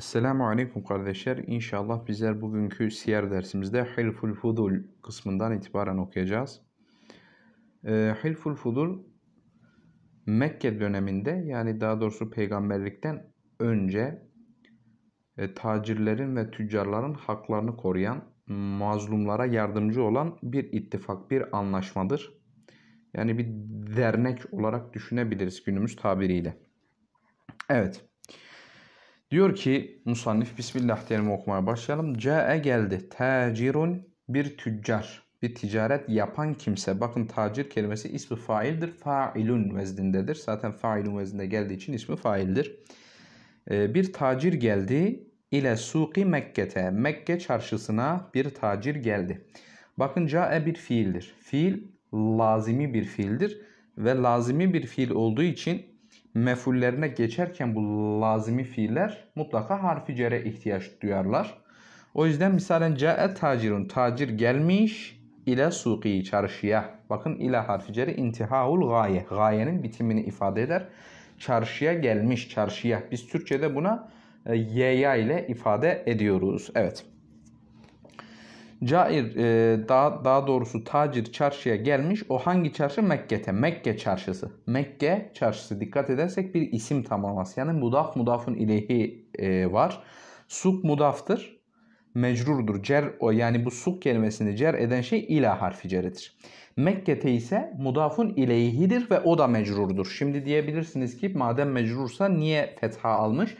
Esselamu Aleyküm kardeşler. İnşallah bizler bugünkü siyer dersimizde Hilful Fudul kısmından itibaren okuyacağız. E, Hilful Fudul Mekke döneminde yani daha doğrusu peygamberlikten önce e, tacirlerin ve tüccarların haklarını koruyan, mazlumlara yardımcı olan bir ittifak, bir anlaşmadır. Yani bir dernek olarak düşünebiliriz günümüz tabiriyle. Evet. Diyor ki musannif Bismillah diyelim okumaya başlayalım. Ca'e geldi. Tacirun bir tüccar. Bir ticaret yapan kimse. Bakın tacir kelimesi ismi faildir. Failun vezdindedir. Zaten failun vezdinde geldiği için ismi faildir. Ee, bir tacir geldi. ile suki Mekke'te. Mekke çarşısına bir tacir geldi. Bakın ca'e bir fiildir. Fiil lazimi bir fiildir. Ve lazimi bir fiil olduğu için mefullerine geçerken bu lazimi fiiller mutlaka harfi cere ihtiyaç duyarlar. O yüzden misalen ca'e tacirun tacir gelmiş ile suqi çarşıya. Bakın ile harfi cere intihaul gaye. Gayenin bitimini ifade eder. Çarşıya gelmiş çarşıya. Biz Türkçe'de buna e, yaya ile ifade ediyoruz. Evet. Cair e, daha, daha doğrusu tacir çarşıya gelmiş. O hangi çarşı? Mekke'te. Mekke çarşısı. Mekke çarşısı. Dikkat edersek bir isim tamlaması. Yani mudaf mudafun ilehi e, var. Suk mudaftır. Mecrurdur. Cer o yani bu suk kelimesini cer eden şey ila harfi ceridir. Mekke'te ise mudafun ileyhidir ve o da mecrurdur. Şimdi diyebilirsiniz ki madem mecrursa niye fetha almış?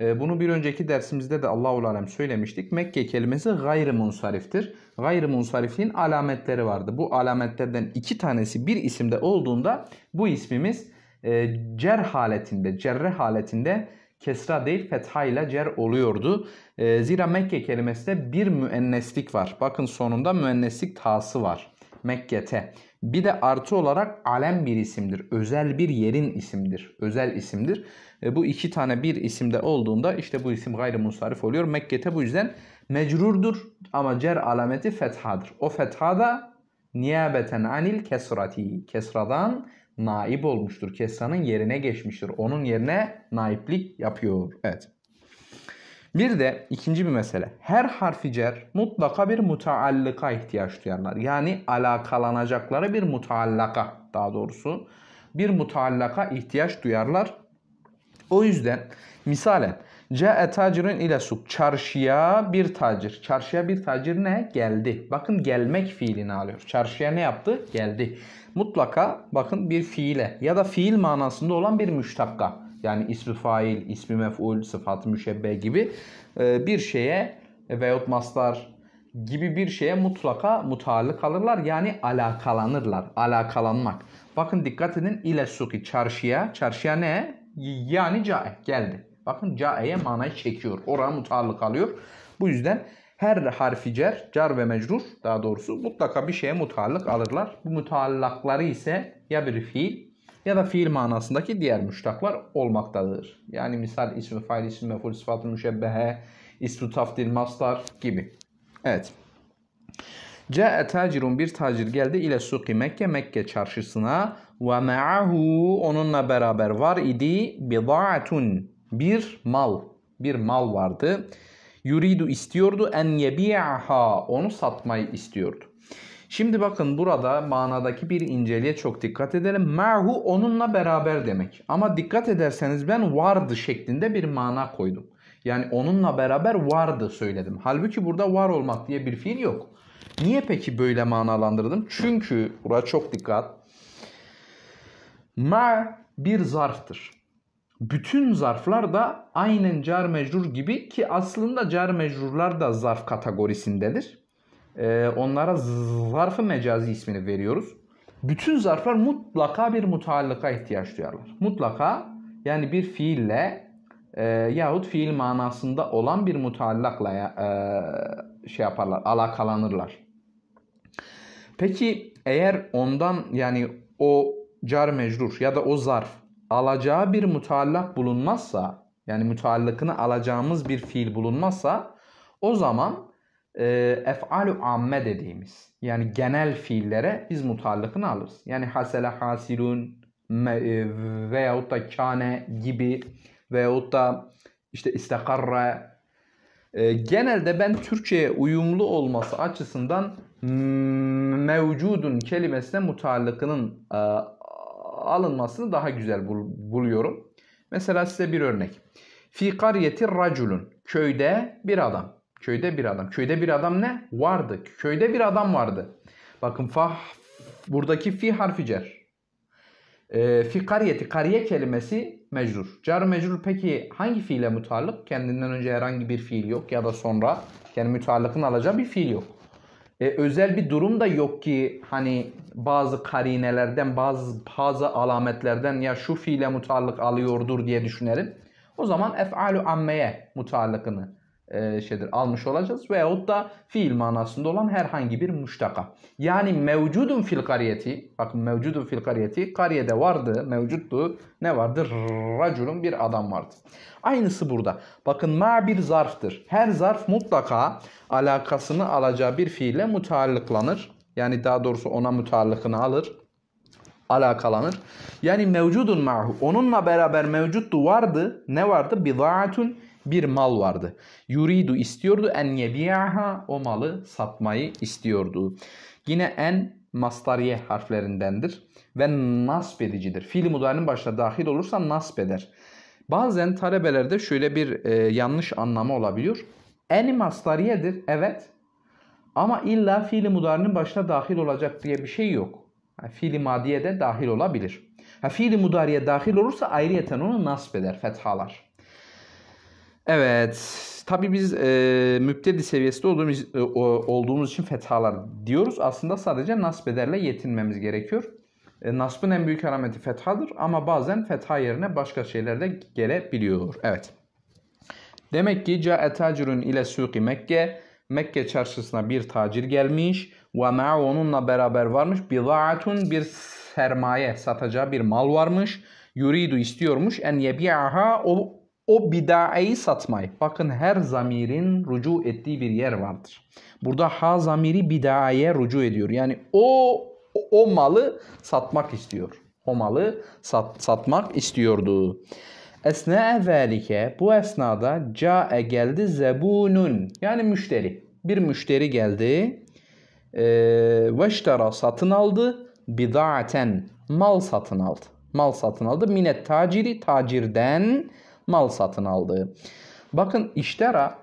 Ee, bunu bir önceki dersimizde de Allahu alem söylemiştik. Mekke kelimesi gayrı munsariftir. Gayrı munsarifliğin alametleri vardı. Bu alametlerden iki tanesi bir isimde olduğunda bu ismimiz e, cer haletinde, cerre haletinde kesra değil fetha ile cer oluyordu. E, zira Mekke kelimesinde bir müenneslik var. Bakın sonunda müenneslik tası var. Mekke'te. Bir de artı olarak alem bir isimdir. Özel bir yerin isimdir. Özel isimdir. E, bu iki tane bir isimde olduğunda işte bu isim gayrimusarif oluyor. Mekkete bu yüzden mecrurdur ama cer alameti fethadır. O fethada niyabeten anil kesrati. Kesradan naib olmuştur. Kesranın yerine geçmiştir. Onun yerine naiplik yapıyor. Evet. Bir de ikinci bir mesele. Her harfi cer mutlaka bir mutaallika ihtiyaç duyarlar. Yani alakalanacakları bir mutaallaka daha doğrusu. Bir mutaallaka ihtiyaç duyarlar. O yüzden misalen Ca'e tacirun ile suk. Çarşıya bir tacir. Çarşıya bir tacir ne? Geldi. Bakın gelmek fiilini alıyor. Çarşıya ne yaptı? Geldi. Mutlaka bakın bir fiile ya da fiil manasında olan bir müştakka. Yani ismi fail, ismi mef'ul, sıfat müşebbe gibi e, bir şeye veyahut maslar gibi bir şeye mutlaka mutallık alırlar. Yani alakalanırlar. Alakalanmak. Bakın dikkat edin ile suki çarşıya. Çarşıya ne? Yani cae geldi. Bakın cae'ye manayı çekiyor. Oraya mutarlık alıyor. Bu yüzden her harfi cer, car ve mecrur daha doğrusu mutlaka bir şeye mutallık alırlar. Bu mutallakları ise ya bir fiil ya da fiil manasındaki diğer müştaklar olmaktadır. Yani misal ismi fail, ismi meful, sıfatı müşebbehe, istu tafdil maslar gibi. Evet. Ce'e tacirun bir tacir geldi ile suki Mekke, Mekke çarşısına ve ma'ahu onunla beraber var idi bida'atun bir mal. Bir mal vardı. Yuridu istiyordu en yebi'aha onu satmayı istiyordu. Şimdi bakın burada manadaki bir inceliğe çok dikkat edelim. Ma'hu onunla beraber demek. Ama dikkat ederseniz ben vardı şeklinde bir mana koydum. Yani onunla beraber vardı söyledim. Halbuki burada var olmak diye bir fiil yok. Niye peki böyle manalandırdım? Çünkü buraya çok dikkat ma bir zarftır. Bütün zarflar da aynen car mecrur gibi ki aslında car mecrurlar da zarf kategorisindedir. Ee, onlara zarfı mecazi ismini veriyoruz. Bütün zarflar mutlaka bir mutallaka ihtiyaç duyarlar. Mutlaka yani bir fiille e, yahut fiil manasında olan bir mutallakla e, şey yaparlar, alakalanırlar. Peki eğer ondan yani o car mecrur ya da o zarf alacağı bir müteallak bulunmazsa yani müteallakını alacağımız bir fiil bulunmazsa o zaman e, ef'alü amme dediğimiz yani genel fiillere biz mutallakını alırız. Yani hasele hasilun me, e, veyahut da kane gibi veyahut da işte istekarra e, genelde ben Türkçe'ye uyumlu olması açısından mevcudun kelimesine mutallakının e, alınmasını daha güzel bul buluyorum. Mesela size bir örnek. Fi karyeti raculun. Köyde bir adam. Köyde bir adam. Köyde bir adam ne? Vardı. Köyde bir adam vardı. Bakın fah buradaki fi harfi cer. E, ee, fi kariyeti, kariye kelimesi mecrur. Car mecrur peki hangi fiile mutallık? Kendinden önce herhangi bir fiil yok ya da sonra yani mütallıkın alacağı bir fiil yok e, özel bir durum da yok ki hani bazı karinelerden bazı bazı alametlerden ya şu fiile mutallık alıyordur diye düşünelim. O zaman ef'alu ammeye mutallıkını e, şeydir almış olacağız veyahut da fiil manasında olan herhangi bir müştaka. Yani mevcudun fil kariyeti bakın mevcudun fil kariyeti kariyede vardı mevcuttu ne vardır raculun bir adam vardı. Aynısı burada bakın ma bir zarftır. Her zarf mutlaka alakasını alacağı bir fiile mutallıklanır. Yani daha doğrusu ona mutallıkını alır alakalanır. Yani mevcudun mahu. Onunla beraber mevcuttu vardı. Ne vardı? Bidaatun bir mal vardı. Yuridu istiyordu en yebi'aha o malı satmayı istiyordu. Yine en mastariye harflerindendir ve nasp edicidir. Fiil mudarinin başına dahil olursa nasp eder. Bazen talebelerde şöyle bir e, yanlış anlamı olabiliyor. En mastariyedir evet ama illa fiili mudarinin başına dahil olacak diye bir şey yok. Yani fiili madiye de dahil olabilir. Ha, fiili mudariye dahil olursa ayrıyeten onu nasp eder, fethalar. Evet. Tabii biz e, müptedi seviyesinde olduğumuz, e, olduğumuz için fethalar diyoruz. Aslında sadece nasb ederle yetinmemiz gerekiyor. E, nasbın en büyük alameti fethadır ama bazen fetha yerine başka şeyler de gelebiliyor. Evet. Demek ki ca'e tacirun ile suki Mekke. Mekke çarşısına bir tacir gelmiş. Ve ma'a onunla beraber varmış. Bida'atun bir sermaye satacağı bir mal varmış. Yuridu istiyormuş. En yebi'aha o o bidaeyi satmay. Bakın her zamirin rucu ettiği bir yer vardır. Burada ha zamiri bidaeye rucu ediyor. Yani o o, malı satmak istiyor. O malı sat, satmak istiyordu. Esna velike bu esnada cae geldi zebunun yani müşteri. Bir müşteri geldi. Ee, veştara satın aldı. Bidaaten mal satın aldı. Mal satın aldı. Minet taciri tacirden mal satın aldı. Bakın iştera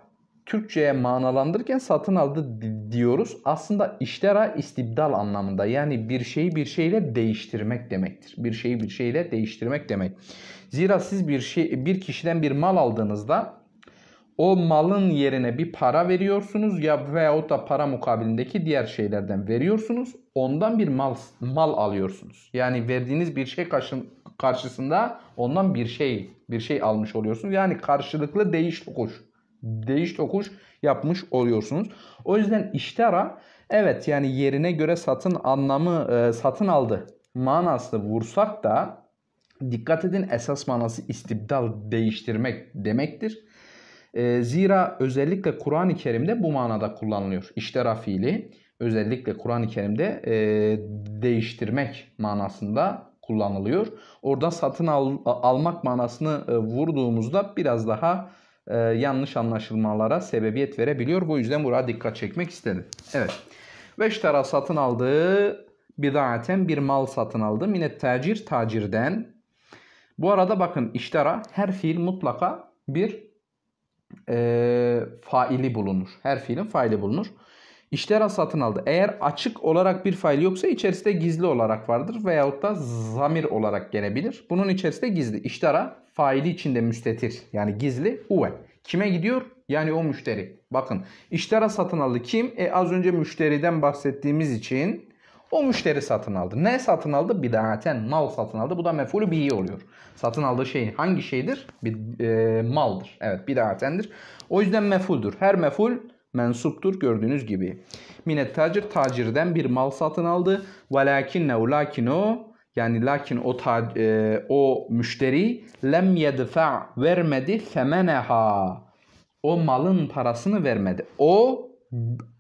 Türkçe'ye manalandırırken satın aldı diyoruz. Aslında iştera istibdal anlamında yani bir şeyi bir şeyle değiştirmek demektir. Bir şeyi bir şeyle değiştirmek demek. Zira siz bir şey bir kişiden bir mal aldığınızda o malın yerine bir para veriyorsunuz ya veyahut da para mukabilindeki diğer şeylerden veriyorsunuz. Ondan bir mal mal alıyorsunuz. Yani verdiğiniz bir şey karşın, karşısında ondan bir şey bir şey almış oluyorsunuz. Yani karşılıklı değiş tokuş. Değiş tokuş yapmış oluyorsunuz. O yüzden iştara evet yani yerine göre satın anlamı e, satın aldı manası vursak da dikkat edin esas manası istibdal değiştirmek demektir. E, zira özellikle Kur'an-ı Kerim'de bu manada kullanılıyor. İştera fiili özellikle Kur'an-ı Kerim'de e, değiştirmek manasında kullanılıyor. Orada satın al, almak manasını e, vurduğumuzda biraz daha e, yanlış anlaşılmalara sebebiyet verebiliyor. Bu yüzden buraya dikkat çekmek istedim. Evet. Ve iştara satın aldığı bidaaten bir mal satın aldı. Mine tacir tacirden. Bu arada bakın iştara her fiil mutlaka bir e, faili bulunur. Her fiilin faili bulunur. İştera satın aldı. Eğer açık olarak bir fail yoksa içerisinde gizli olarak vardır veyahut da zamir olarak gelebilir. Bunun içerisinde gizli. İştera faili içinde müstetir yani gizli uve. Kime gidiyor? Yani o müşteri. Bakın iştara satın aldı kim? E az önce müşteriden bahsettiğimiz için o müşteri satın aldı. Ne satın aldı? Bir Bidaten mal satın aldı. Bu da mefulü iyi oluyor. Satın aldığı şey hangi şeydir? Bir e, maldır. Evet bir bidatendir. O yüzden mefuldur. Her meful mensuptur gördüğünüz gibi. Mine tacir tacirden bir mal satın aldı. Velakinnehu lakin o yani lakin o ta, e, o müşteri lem yedfa vermedi femeneha. O malın parasını vermedi. O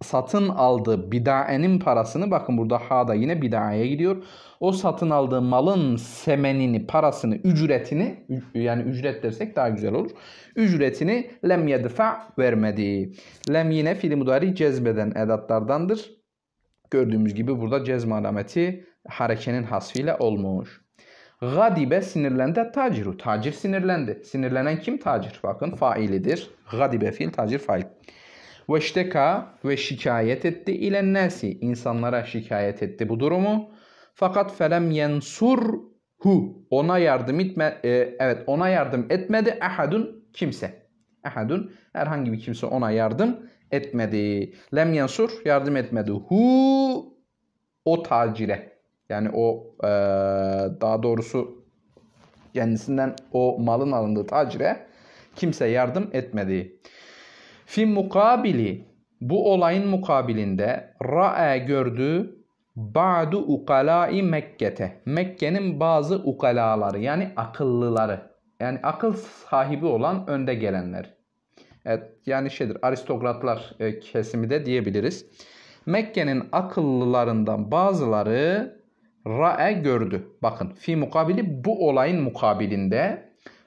satın aldığı bidaenin parasını bakın burada ha da yine bidaeye gidiyor. O satın aldığı malın semenini, parasını, ücretini yani ücret dersek daha güzel olur. Ücretini lem yedfa vermedi. Lem yine fiili mudari cezbeden edatlardandır. Gördüğümüz gibi burada cezm alameti harekenin hasfiyle olmuş. Gadibe sinirlendi tacir, Tacir sinirlendi. Sinirlenen kim? Tacir. Bakın failidir. Gadibe fiil tacir fail. Ve işteka ve şikayet etti ile nesi insanlara şikayet etti bu durumu. Fakat felem hu ona yardım etme e, evet ona yardım etmedi ahadun kimse. Ahadun herhangi bir kimse ona yardım etmedi. Lem yensur yardım etmedi. Hu o tacire yani o e, daha doğrusu kendisinden o malın alındığı tacire kimse yardım etmedi. Fi mukabili bu olayın mukabilinde ra'e gördü ba'du ukalai Mekke'te. Mekke'nin bazı ukalaları yani akıllıları. Yani akıl sahibi olan önde gelenler. Evet, yani şeydir aristokratlar e, kesimi de diyebiliriz. Mekke'nin akıllılarından bazıları ra'e gördü. Bakın fi mukabili bu olayın mukabilinde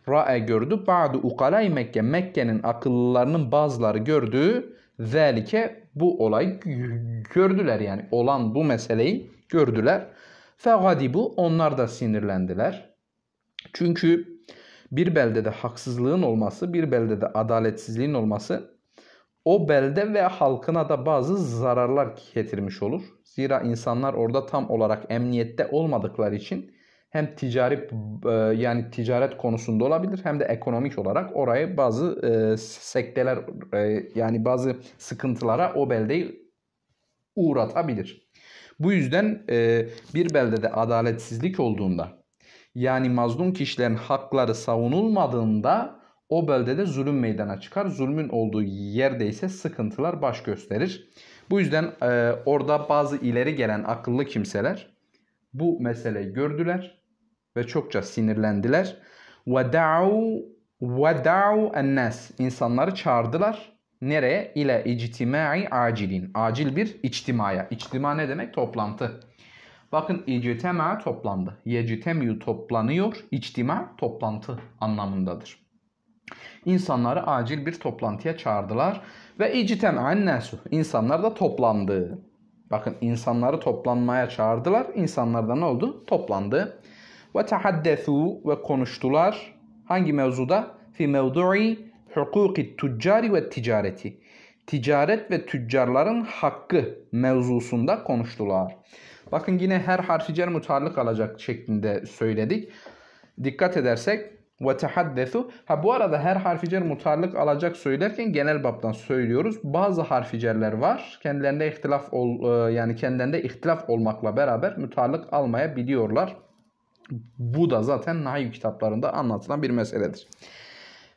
Ra'e gördü. Ba'du ukalay Mekke. Mekke'nin akıllılarının bazıları gördüğü zelike bu olay gördüler yani olan bu meseleyi gördüler. Fegadibu onlar da sinirlendiler. Çünkü bir beldede haksızlığın olması, bir beldede adaletsizliğin olması o belde ve halkına da bazı zararlar getirmiş olur. Zira insanlar orada tam olarak emniyette olmadıkları için hem ticari e, yani ticaret konusunda olabilir hem de ekonomik olarak orayı bazı e, sekteler e, yani bazı sıkıntılara o beldeyi uğratabilir. Bu yüzden bir beldede adaletsizlik olduğunda yani mazlum kişilerin hakları savunulmadığında o beldede zulüm meydana çıkar. Zulmün olduğu yerde ise sıkıntılar baş gösterir. Bu yüzden orada bazı ileri gelen akıllı kimseler bu meseleyi gördüler ve çokça sinirlendiler. وَدَعُوا وَدَعُوا النَّاسِ İnsanları çağırdılar. Nereye? İle ictimai acilin. Acil bir içtimaya. İçtima ne demek? Toplantı. Bakın ictima toplandı. Yecitemiyu toplanıyor. İçtima toplantı anlamındadır. İnsanları acil bir toplantıya çağırdılar. Ve ictemaen nasu. İnsanlar da toplandı. Bakın insanları toplanmaya çağırdılar. İnsanlardan ne oldu? Toplandı. Ve tehaddesu ve konuştular. Hangi mevzuda? Fi mevdu'i hukuki tüccari ve ticareti. Ticaret ve tüccarların hakkı mevzusunda konuştular. Bakın yine her harficer mutarlık alacak şeklinde söyledik. Dikkat edersek ve tehaddesu. Ha bu arada her harficer mutarlık alacak söylerken genel babdan söylüyoruz. Bazı harfi var. Kendilerinde ihtilaf ol, e, yani kendilerinde ihtilaf olmakla beraber mutarlık almayabiliyorlar. Bu da zaten Nahyu kitaplarında anlatılan bir meseledir.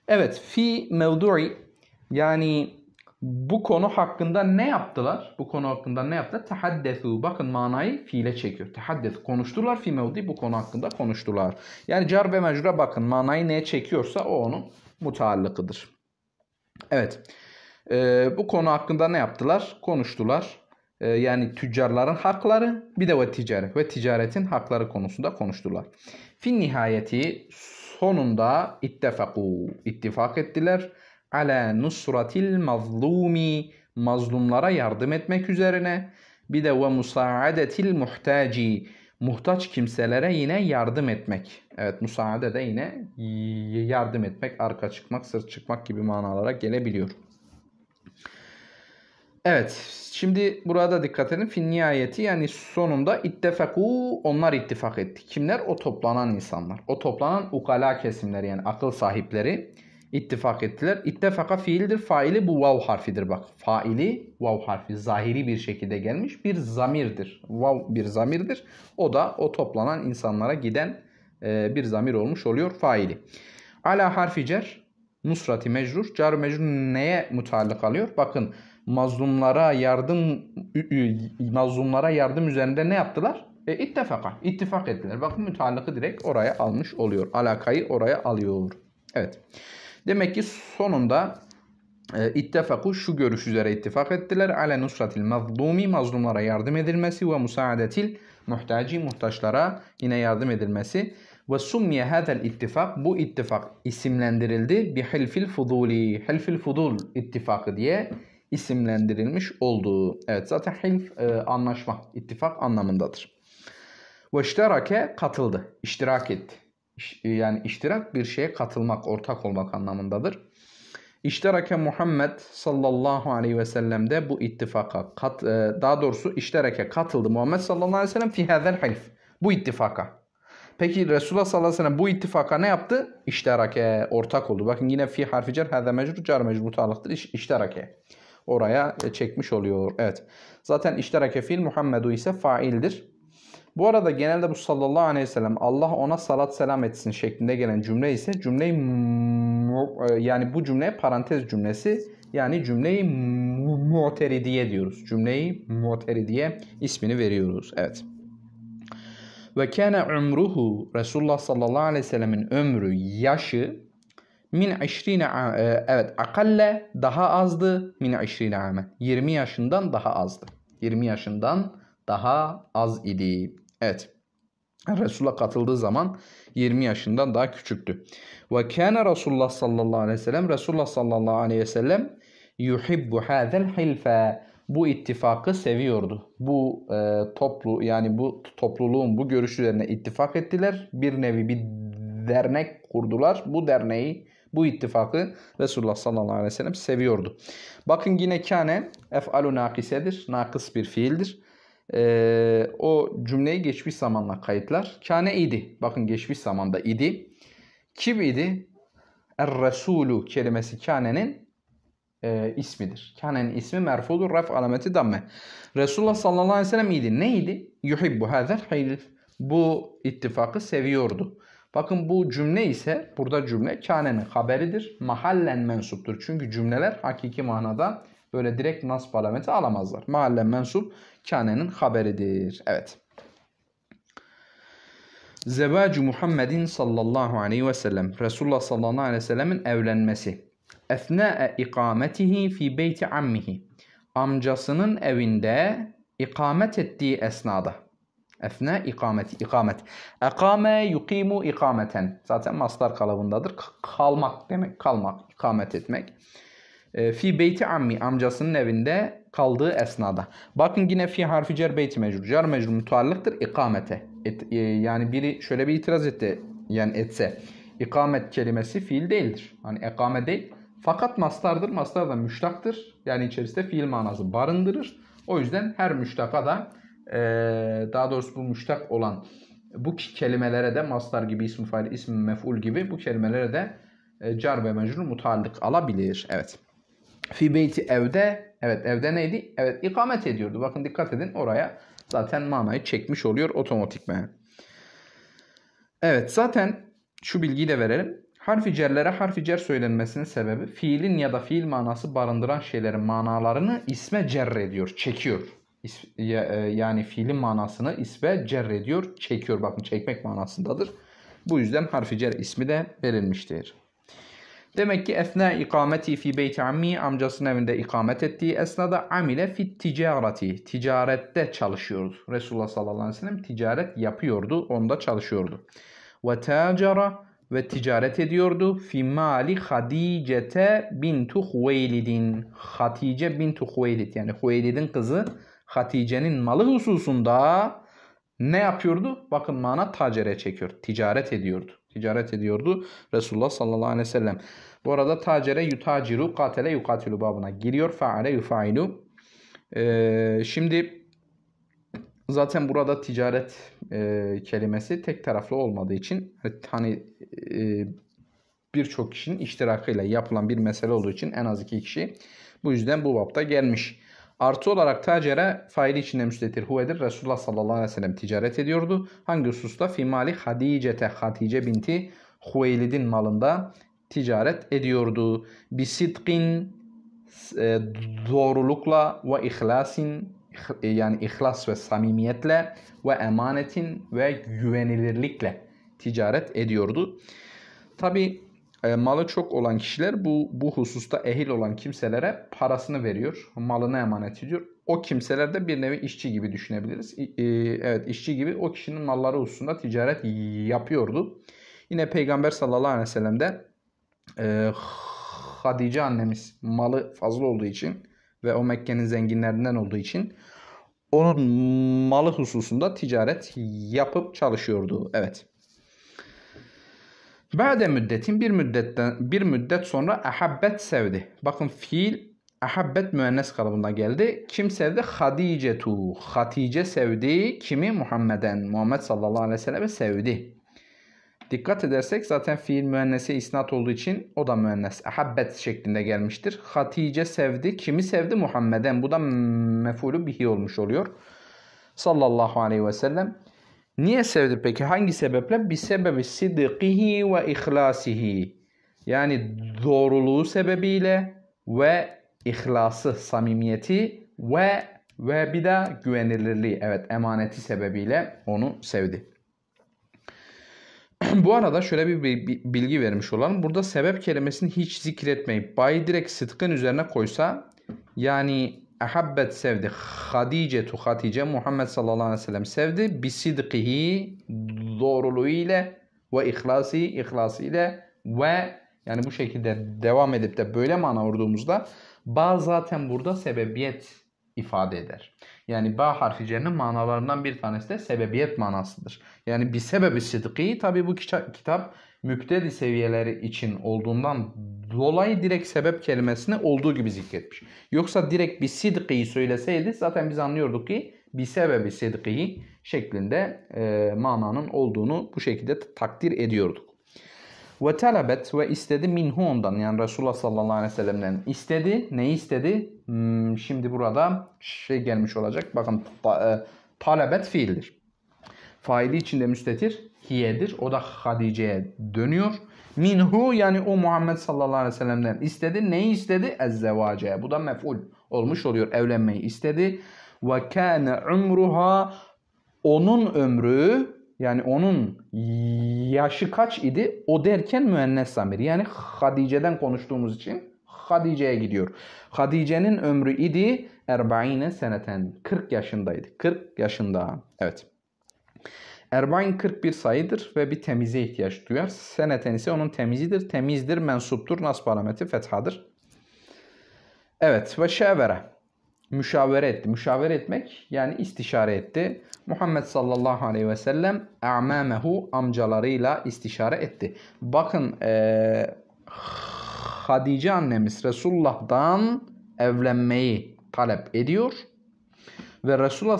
Evet, fi mevduri yani bu konu hakkında ne yaptılar? Bu konu hakkında ne yaptılar? Tehaddesu. Bakın manayı fiile çekiyor. Tehaddes. Konuştular fi mevdi. Bu konu hakkında konuştular. Yani car ve mecra bakın. Manayı neye çekiyorsa o onun mutallıkıdır. Evet. Ee, bu konu hakkında ne yaptılar? Konuştular. Ee, yani tüccarların hakları bir de ve ticaret ve ticaretin hakları konusunda konuştular. Fin nihayeti sonunda ittefaku ittifak ettiler. Ala nusratil mazlumi mazlumlara yardım etmek üzerine bir de ve musaadetil muhtaci muhtaç kimselere yine yardım etmek. Evet müsaade de yine yardım etmek, arka çıkmak, sırt çıkmak gibi manalara gelebiliyor. Evet Şimdi burada dikkat edin. Fin nihayeti yani sonunda ittefeku onlar ittifak etti. Kimler? O toplanan insanlar. O toplanan ukala kesimleri yani akıl sahipleri ittifak ettiler. İttefaka fiildir. Faili bu vav harfidir bak. Faili vav harfi zahiri bir şekilde gelmiş bir zamirdir. Vav bir zamirdir. O da o toplanan insanlara giden e, bir zamir olmuş oluyor faili. Ala harfi cer nusrati mecrur. Car mecrur neye mutallık alıyor? Bakın mazlumlara yardım mazlumlara yardım üzerinde ne yaptılar? E, ittifaka, ittifak ettiler. Bakın müteallıkı direkt oraya almış oluyor. Alakayı oraya alıyor. Evet. Demek ki sonunda e, ittifaku şu görüş üzere ittifak ettiler. Ale nusratil mazlumi mazlumlara yardım edilmesi ve musaadetil muhtaci muhtaçlara yine yardım edilmesi. Ve summiye hadel ittifak bu ittifak isimlendirildi. Bi hilfil fuduli. Hilfil fudul ittifakı diye isimlendirilmiş olduğu. Evet zaten hilf e, anlaşma, ittifak anlamındadır. Ve iştirake katıldı, iştirak etti. İş, e, yani iştirak bir şeye katılmak, ortak olmak anlamındadır. İştirake Muhammed sallallahu aleyhi ve sellem de bu ittifaka kat, e, daha doğrusu iştirake katıldı Muhammed sallallahu aleyhi ve sellem fi hazel hilf. Bu ittifaka. Peki Resulullah sallallahu aleyhi ve sellem bu ittifaka ne yaptı? İştirake ortak oldu. Bakın yine fi harfi cer, hâze mecrur, car mecrur, mutalaktır, iştirake oraya e, çekmiş oluyor. Evet. Zaten iştereke fil Muhammedu ise faildir. Bu arada genelde bu sallallahu aleyhi ve sellem Allah ona salat selam etsin şeklinde gelen cümle ise cümleyi e, yani bu cümle parantez cümlesi yani cümleyi mu'teridiye diyoruz. Cümleyi mu'teridiye ismini veriyoruz. Evet. Ve kana umruhu Resulullah sallallahu aleyhi ve sellemin ömrü yaşı min işrine e, evet akalle daha azdı min 20 ame. 20 yaşından daha azdı. 20 yaşından daha az idi. Evet. Resul'a katıldığı zaman 20 yaşından daha küçüktü. Ve kana Resulullah sallallahu aleyhi ve sellem Resulullah sallallahu aleyhi ve sellem yuhibbu hazel hilfe bu ittifakı seviyordu. Bu e, toplu yani bu topluluğun bu görüşlerine ittifak ettiler. Bir nevi bir dernek kurdular. Bu derneği bu ittifakı Resulullah sallallahu aleyhi ve sellem seviyordu. Bakın yine kâne ef'alu nakisedir. Nakıs bir fiildir. Ee, o cümleyi geçmiş zamanla kayıtlar. Kâne idi. Bakın geçmiş zamanda idi. Kim idi? Er-Resulü kelimesi kânenin e, ismidir. Kânenin ismi merfudur. Ref alameti damme. Resulullah sallallahu aleyhi ve sellem idi. Neydi? Yuhibbu hâzer hilf. Bu ittifakı seviyordu. Bakın bu cümle ise burada cümle kânenin haberidir. Mahallen mensuptur. Çünkü cümleler hakiki manada böyle direkt nas alameti alamazlar. Mahallen mensup kânenin haberidir. Evet. Zevacu Muhammedin sallallahu aleyhi ve sellem. Resulullah sallallahu aleyhi ve sellemin evlenmesi. Efna'e ikametihi fi beyti ammihi. Amcasının evinde ikamet ettiği esnada. Efne ikamet. ikamet. Ekame yukimu ikameten. Zaten maslar kalıbındadır. Kalmak demek. Kalmak. ikamet etmek. E, fi beyti ammi. Amcasının evinde kaldığı esnada. Bakın yine fi harfi cer beyti mecrur. Cer mecrur mutuallıktır. İkamete. Et, e, yani biri şöyle bir itiraz etti. Yani etse. İkamet kelimesi fiil değildir. Hani ekame değil. Fakat mastardır. Mastar da müştaktır. Yani içerisinde fiil manası barındırır. O yüzden her müştaka da ee, daha doğrusu bu müştak olan bu kelimelere de mastar gibi ismi fail, ismi mef'ul gibi bu kelimelere de e, car ve mecrur mutallık alabilir. Evet. Fi beyti evde. Evet evde neydi? Evet ikamet ediyordu. Bakın dikkat edin oraya zaten manayı çekmiş oluyor otomatikmen. Evet zaten şu bilgiyi de verelim. Harfi cerlere harfi cer söylenmesinin sebebi fiilin ya da fiil manası barındıran şeylerin manalarını isme cerre ediyor, çekiyor. E, yani fiilin manasını isme cer ediyor, çekiyor. Bakın çekmek manasındadır. Bu yüzden harfi cer ismi de verilmiştir. Demek ki esna ikameti fi beyti ammi amcasının evinde ikamet ettiği esnada amile fit ticareti ticarette çalışıyordu. Resulullah sallallahu aleyhi ve sellem ticaret yapıyordu, onda çalışıyordu. Ve tacara ve ticaret ediyordu. Fi mali Hadicete bintu Huveylidin. Hatice bintu Huveylid yani Huveylid'in kızı Hatice'nin malı hususunda ne yapıyordu? Bakın mana tacere çekiyor. Ticaret ediyordu. Ticaret ediyordu Resulullah sallallahu aleyhi ve sellem. Bu arada tacere yutaciru katele yukatilu babına giriyor. Faale yufailu. Ee, şimdi zaten burada ticaret e, kelimesi tek taraflı olmadığı için hani e, birçok kişinin iştirakıyla yapılan bir mesele olduğu için en az iki kişi bu yüzden bu vapta gelmiş. Artı olarak tacere faili içinde müstetir huvedir. Resulullah sallallahu aleyhi ve sellem ticaret ediyordu. Hangi hususta? Fimali Hadicete Hatice binti Huveylid'in malında ticaret ediyordu. Bisitkin e, doğrulukla ve ihlasin e, yani ihlas ve samimiyetle ve emanetin ve güvenilirlikle ticaret ediyordu. Tabi e, malı çok olan kişiler bu bu hususta ehil olan kimselere parasını veriyor, malını emanet ediyor. O kimseler de bir nevi işçi gibi düşünebiliriz. e, evet işçi gibi o kişinin malları hususunda ticaret yapıyordu. Yine Peygamber sallallahu aleyhi ve sellem de e, Hadice annemiz malı fazla olduğu için ve o Mekke'nin zenginlerinden olduğu için onun malı hususunda ticaret yapıp çalışıyordu. Evet. Ba'de müddetin bir müddetten bir müddet sonra ahabbet sevdi. Bakın fiil ahabbet müennes kalıbında geldi. Kim sevdi? tu. Hatice sevdi. Kimi? Muhammeden. Muhammed sallallahu aleyhi ve sellem'i sevdi. Dikkat edersek zaten fiil müennesi isnat olduğu için o da müennes. Ahabbet şeklinde gelmiştir. Hatice sevdi. Kimi sevdi? Muhammeden. Bu da mefulü bihi olmuş oluyor. Sallallahu aleyhi ve sellem. Niye sevdi peki? Hangi sebeple? Bir sebebi sidikihi ve ihlasihi. Yani doğruluğu sebebiyle ve ihlası, samimiyeti ve ve bir de güvenilirliği. Evet emaneti sebebiyle onu sevdi. Bu arada şöyle bir bilgi vermiş olalım. Burada sebep kelimesini hiç zikretmeyip bayi direkt sıdkın üzerine koysa yani Ehabbet sevdi. Hadicetu Hatice Muhammed sallallahu aleyhi ve sellem sevdi. Bisidkihi doğruluğu ile ve ihlası ihlası ile ve yani bu şekilde devam edip de böyle mana vurduğumuzda ba zaten burada sebebiyet ifade eder. Yani ba harfi cerinin manalarından bir tanesi de sebebiyet manasıdır. Yani bir sebebi sidki tabi bu kitap müptedi seviyeleri için olduğundan dolayı direkt sebep kelimesini olduğu gibi zikretmiş. Yoksa direkt bir sidkiyi söyleseydi zaten biz anlıyorduk ki bir sebebi sidkiyi şeklinde e, mananın olduğunu bu şekilde takdir ediyorduk. Ve talebet ve istedi minhu ondan yani Resulullah sallallahu aleyhi ve sellem'den istedi. Ne istedi? Hmm, şimdi burada şey gelmiş olacak. Bakın e, talebet fiildir. Faili içinde müstetir hiyedir. O da Hadice'ye dönüyor. Minhu yani o Muhammed sallallahu aleyhi ve sellem'den istedi. Neyi istedi? Ezzevace. Bu da mef'ul olmuş oluyor. Evlenmeyi istedi. Ve kâne umruha onun ömrü yani onun yaşı kaç idi? O derken müennes zamiri. Yani Hadice'den konuştuğumuz için Hadice'ye gidiyor. Hadice'nin ömrü idi 40 seneten. 40 yaşındaydı. 40 yaşında. Evet. Erbain 41 sayıdır ve bir temize ihtiyaç duyar. Seneten ise onun temizidir. Temizdir, mensuptur, nas parametri fethadır. Evet ve şevere. Müşavere etti. Müşavere etmek yani istişare etti. Muhammed sallallahu aleyhi ve sellem a'mamehu amcalarıyla istişare etti. Bakın ee, Hadice annemiz Resulullah'dan evlenmeyi talep ediyor. Ve Resulullah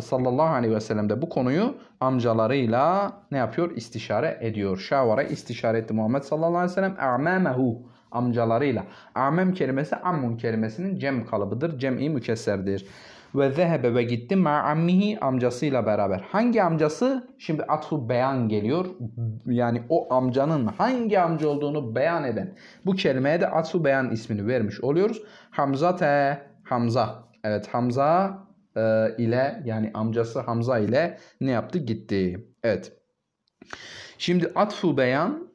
sallallahu aleyhi ve sellem de bu konuyu amcalarıyla ne yapıyor? İstişare ediyor. Şavara istişare etti Muhammed sallallahu aleyhi ve sellem. A'mamehu amcalarıyla. Amem kelimesi ammun kelimesinin cem kalıbıdır. Cem'i mükesserdir. Ve zehebe ve gitti ma ammihi amcasıyla beraber. Hangi amcası? Şimdi atfu beyan geliyor. Yani o amcanın hangi amca olduğunu beyan eden. Bu kelimeye de atfu beyan ismini vermiş oluyoruz. Hamzate Hamza. Evet Hamza e, ile yani amcası Hamza ile ne yaptı? Gitti. Evet. Şimdi atfu beyan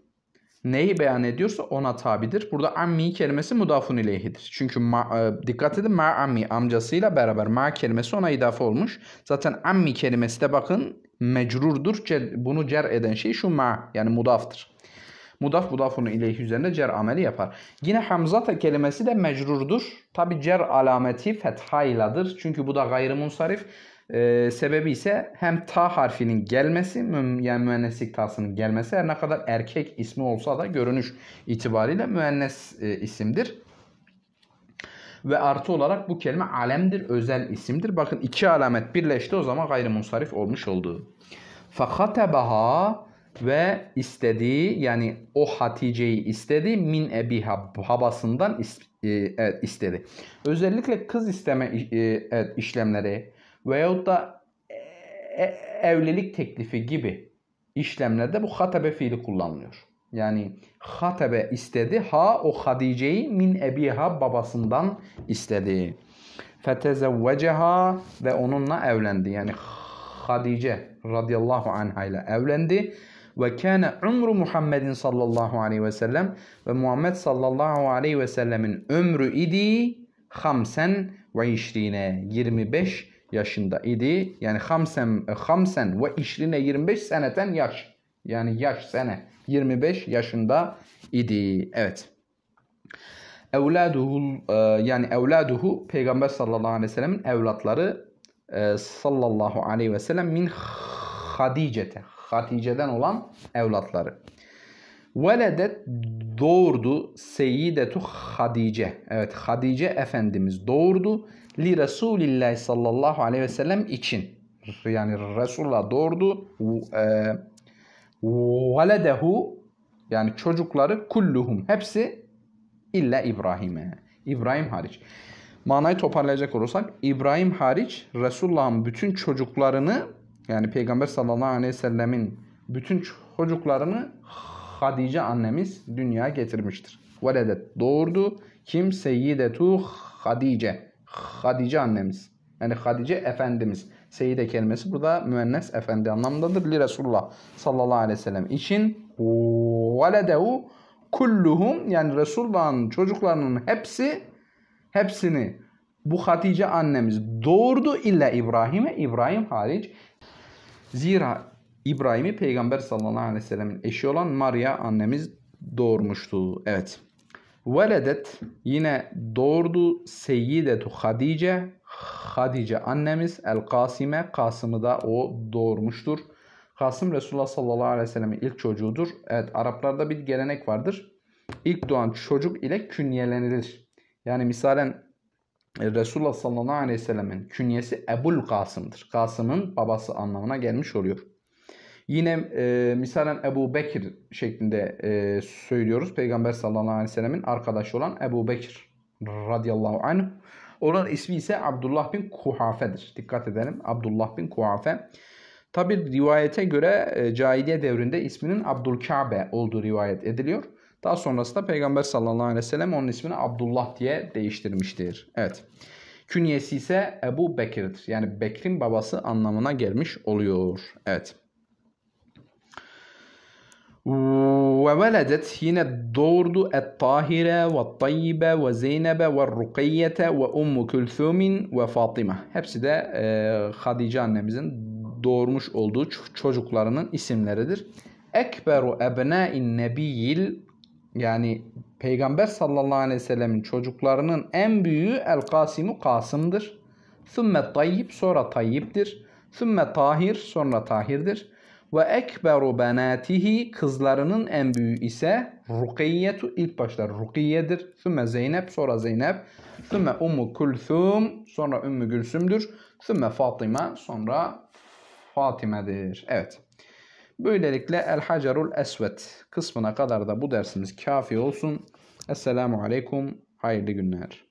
neyi beyan ediyorsa ona tabidir. Burada ammi kelimesi mudafun ileyhidir. Çünkü ma, e, dikkat edin ma ammi amcasıyla beraber ma kelimesi ona idafe olmuş. Zaten ammi kelimesi de bakın mecrurdur. Bunu cer eden şey şu ma yani mudaftır. Mudaf mudafunu ileyhi üzerine cer ameli yapar. Yine hamzata kelimesi de mecrurdur. Tabi cer alameti fethayladır. Çünkü bu da gayrimunsarif. Ee, sebebi ise hem ta harfinin gelmesi, yani müenneslik tasının gelmesi her ne kadar erkek ismi olsa da görünüş itibariyle müennes e, isimdir. Ve artı olarak bu kelime alemdir, özel isimdir. Bakın iki alamet birleşti o zaman gayrimunsarif olmuş oldu. فَخَتَبَهَا ve istediği yani o Hatice'yi istedi min ebiha babasından e, e, istedi. Özellikle kız isteme e, işlemleri veyahut da evlilik teklifi gibi işlemlerde bu hatabe fiili kullanılıyor. Yani hatabe istedi ha o Hatice'yi min ebiha babasından istedi. Fetezevveceha ve onunla evlendi. Yani Hatice radıyallahu anha ile evlendi ve kâne umru Muhammedin sallallahu aleyhi ve sellem ve Muhammed sallallahu aleyhi ve sellemin ömrü idi hamsen ve işrine 25 yaşında idi. Yani hamsen, hamsen ve işrine 25 seneten yaş. Yani yaş sene 25 yaşında idi. Evet. Evladuhu e, yani evladuhu Peygamber sallallahu aleyhi ve sellemin evlatları e, sallallahu aleyhi ve sellem min Hadice'te. Hatice'den olan evlatları. Veledet doğurdu Seyyidetu Hadice. Evet Hadice Efendimiz doğurdu. Li Resulillah sallallahu aleyhi ve sellem için. Yani Resulullah doğurdu. E, veledehu yani çocukları kulluhum. Hepsi illa İbrahim'e. İbrahim hariç. Manayı toparlayacak olursak İbrahim hariç Resulullah'ın bütün çocuklarını yani Peygamber sallallahu aleyhi ve sellemin bütün çocuklarını Hadice annemiz dünyaya getirmiştir. Veledet doğurdu. Kim? Seyyidetu Hadice. Hadice annemiz. Yani Hadice Efendimiz. Seyyide kelimesi burada müennes efendi anlamındadır. Li Resulullah sallallahu aleyhi ve sellem için veledehu kulluhum yani Resulullah'ın çocuklarının hepsi hepsini bu Hatice annemiz doğurdu illa İbrahim'e İbrahim hariç Zira İbrahim'i Peygamber sallallahu aleyhi ve sellemin eşi olan Maria annemiz doğurmuştu. Evet. Veledet yine doğurdu Seyyidetu Hadice. Hadice annemiz El Kasime. Kasım'ı da o doğurmuştur. Kasım Resulullah sallallahu aleyhi ve sellemin ilk çocuğudur. Evet Araplarda bir gelenek vardır. İlk doğan çocuk ile künyelenilir. Yani misalen e, Resulullah sallallahu aleyhi ve sellemin künyesi Ebul Kasım'dır. Kasım'ın babası anlamına gelmiş oluyor. Yine e, misalen Ebu Bekir şeklinde e, söylüyoruz. Peygamber sallallahu aleyhi ve sellemin arkadaşı olan Ebu Bekir radıyallahu anh. Onun ismi ise Abdullah bin Kuhafe'dir. Dikkat edelim Abdullah bin Kuhafe. Tabi rivayete göre e, cahiliye devrinde isminin Abdülkabe olduğu rivayet ediliyor. Daha sonrasında Peygamber sallallahu aleyhi ve sellem onun ismini Abdullah diye değiştirmiştir. Evet. Künyesi ise Ebu Bekir'dir. Yani Bekir'in babası anlamına gelmiş oluyor. Evet. Ve veledet yine doğurdu et-Tahire ve Tayyibe ve Zeynebe ve Rukiyyete ve Ummu Külthümin ve Fatıma. Hepsi de e, Hadice annemizin doğurmuş olduğu çocuklarının isimleridir. Ekberu ebnâin nebiyil yani Peygamber sallallahu aleyhi ve sellemin çocuklarının en büyüğü El Kasimu Kasım'dır. Sümme Tayyip sonra Tayyip'tir. Sümme Tahir sonra Tahir'dir. Ve ekberu benatihi kızlarının en büyüğü ise Rukiyetu ilk başta Rukiye'dir. Sümme Zeynep sonra Zeynep. Sümme Ummu Kulthum sonra Ümmü Gülsüm'dür. Sümme Fatıma sonra Fatime'dir. Evet. Böylelikle El Hacerul Esvet kısmına kadar da bu dersimiz kafi olsun. Esselamu Aleyküm. Hayırlı günler.